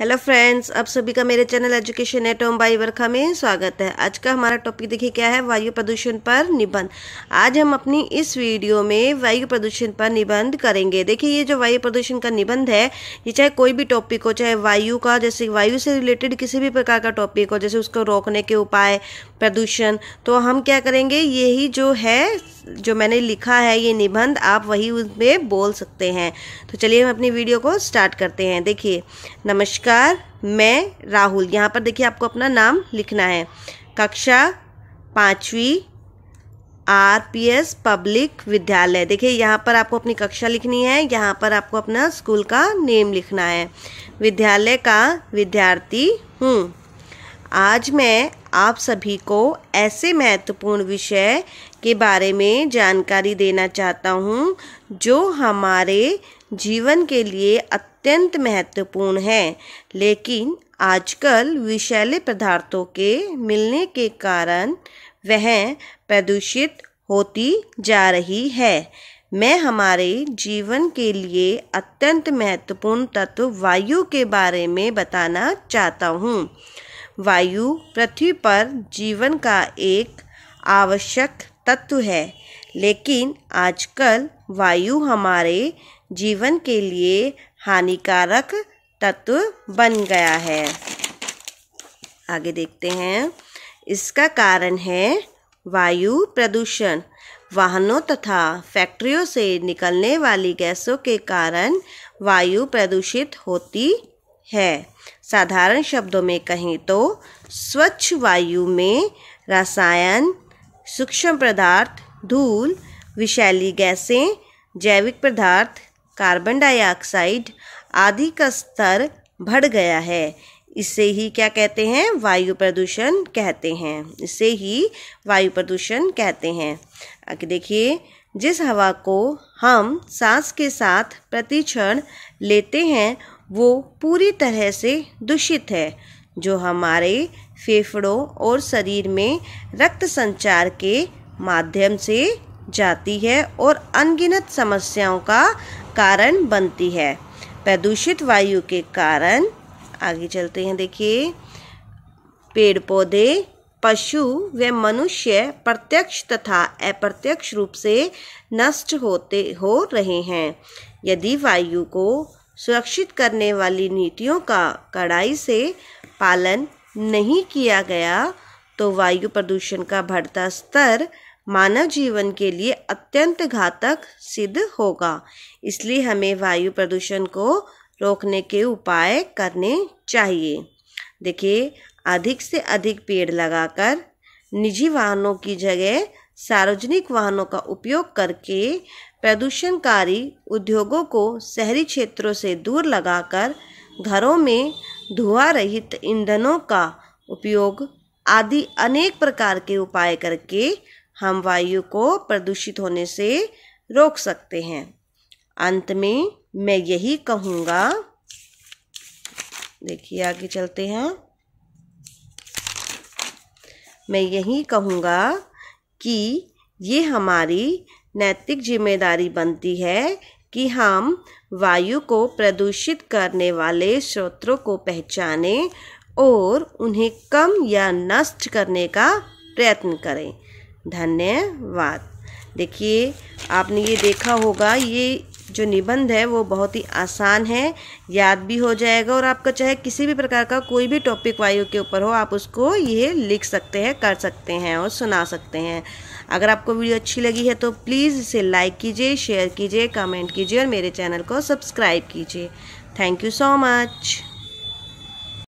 hello friends आप सभी का मेरे channel education at home by Varkha में स्वागत है आज का हमारा टॉपिक देखिए क्या है वायु प्रदूषण पर निबंध आज हम अपनी इस वीडियो में वायु प्रदूषण पर निबंध करेंगे देखिए ये जो वायु प्रदूषण का निबंध है ये चाहे कोई भी टॉपिक हो चाहे वायु का जैसे वायु से रिलेटेड किसी भी प्रकार का टॉपिक हो जैसे उसको रोकने के उपाय प्रदूषण तो हम क्या करेंगे यही जो है जो मैंने लिखा है ये निबंध आप वही उसमें बोल सकते हैं तो चलिए हम अपनी वीडियो को स्टार्ट करते हैं देखिए नमस्कार नमस्कार मैं राहुल यहाँ पर देखिए आपको अपना नाम लिखना है कक्षा पाँचवीं आर पी एस पब्लिक विद्यालय देखिए यहाँ पर आपको अपनी कक्षा लिखनी है यहाँ पर आपको अपना स्कूल का नेम लिखना है विद्यालय का विद्यार्थी हूँ आज मैं आप सभी को ऐसे महत्वपूर्ण विषय के बारे में जानकारी देना चाहता हूँ जो हमारे जीवन के लिए अत्यंत महत्वपूर्ण है लेकिन आजकल विषैले पदार्थों के मिलने के कारण वह प्रदूषित होती जा रही है मैं हमारे जीवन के लिए अत्यंत महत्वपूर्ण तत्व वायु के बारे में बताना चाहता हूँ वायु पृथ्वी पर जीवन का एक आवश्यक तत्व है लेकिन आजकल वायु हमारे जीवन के लिए हानिकारक तत्व बन गया है आगे देखते हैं इसका कारण है वायु प्रदूषण वाहनों तथा फैक्ट्रियों से निकलने वाली गैसों के कारण वायु प्रदूषित होती है साधारण शब्दों में कहें तो स्वच्छ वायु में रसायन सूक्ष्म पदार्थ धूल विषैली गैसें जैविक पदार्थ कार्बन डाइऑक्साइड आदि का स्तर बढ़ गया है इसे ही क्या कहते हैं वायु प्रदूषण कहते हैं इसे ही वायु प्रदूषण कहते हैं आगे देखिए जिस हवा को हम सांस के साथ प्रतिक्षण लेते हैं वो पूरी तरह से दूषित है जो हमारे फेफड़ों और शरीर में रक्त संचार के माध्यम से जाती है और अनगिनत समस्याओं का कारण बनती है प्रदूषित वायु के कारण आगे चलते हैं देखिए पेड़ पौधे पशु व मनुष्य प्रत्यक्ष तथा अप्रत्यक्ष रूप से नष्ट होते हो रहे हैं यदि वायु को सुरक्षित करने वाली नीतियों का कड़ाई से पालन नहीं किया गया तो वायु प्रदूषण का बढ़ता स्तर मानव जीवन के लिए अत्यंत घातक सिद्ध होगा इसलिए हमें वायु प्रदूषण को रोकने के उपाय करने चाहिए देखिए अधिक से अधिक पेड़ लगाकर निजी वाहनों की जगह सार्वजनिक वाहनों का उपयोग करके प्रदूषणकारी उद्योगों को शहरी क्षेत्रों से दूर लगाकर घरों में धुआं रहित ईंधनों का उपयोग आदि अनेक प्रकार के उपाय करके हम वायु को प्रदूषित होने से रोक सकते हैं अंत में मैं यही कहूँगा देखिए आगे चलते हैं मैं यही कहूँगा कि ये हमारी नैतिक जिम्मेदारी बनती है कि हम वायु को प्रदूषित करने वाले स्रोतों को पहचानें और उन्हें कम या नष्ट करने का प्रयत्न करें धन्यवाद देखिए आपने ये देखा होगा ये जो निबंध है वो बहुत ही आसान है याद भी हो जाएगा और आपका चाहे किसी भी प्रकार का कोई भी टॉपिक वायु के ऊपर हो आप उसको ये लिख सकते हैं कर सकते हैं और सुना सकते हैं अगर आपको वीडियो अच्छी लगी है तो प्लीज़ इसे लाइक कीजिए शेयर कीजिए कमेंट कीजिए और मेरे चैनल को सब्सक्राइब कीजिए थैंक यू सो मच